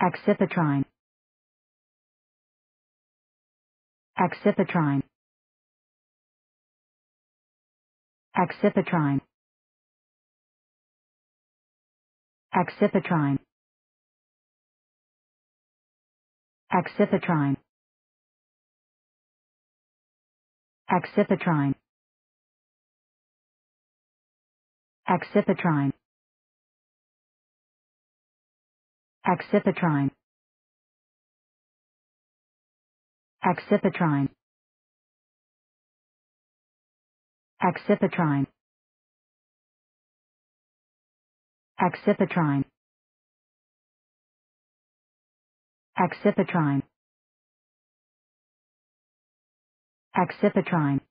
Accipitrine. Accipitrine. Accipitrine. Accipitrine. Accipitrine. Accipitrine. Accipitrine. Accipitrine. Accipitrine. Accipitrine. Accipitrine. Accipitrine. Accipitrine.